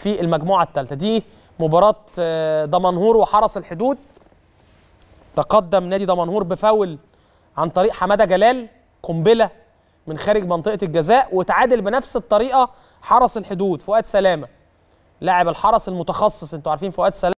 في المجموعه الثالثه دي مباراه آه، دمنهور وحرس الحدود تقدم نادي دمنهور بفاول عن طريق حماده جلال قنبله من خارج منطقه الجزاء وتعادل بنفس الطريقه حرس الحدود فؤاد سلامه لاعب الحرس المتخصص انتوا عارفين فؤاد سلامه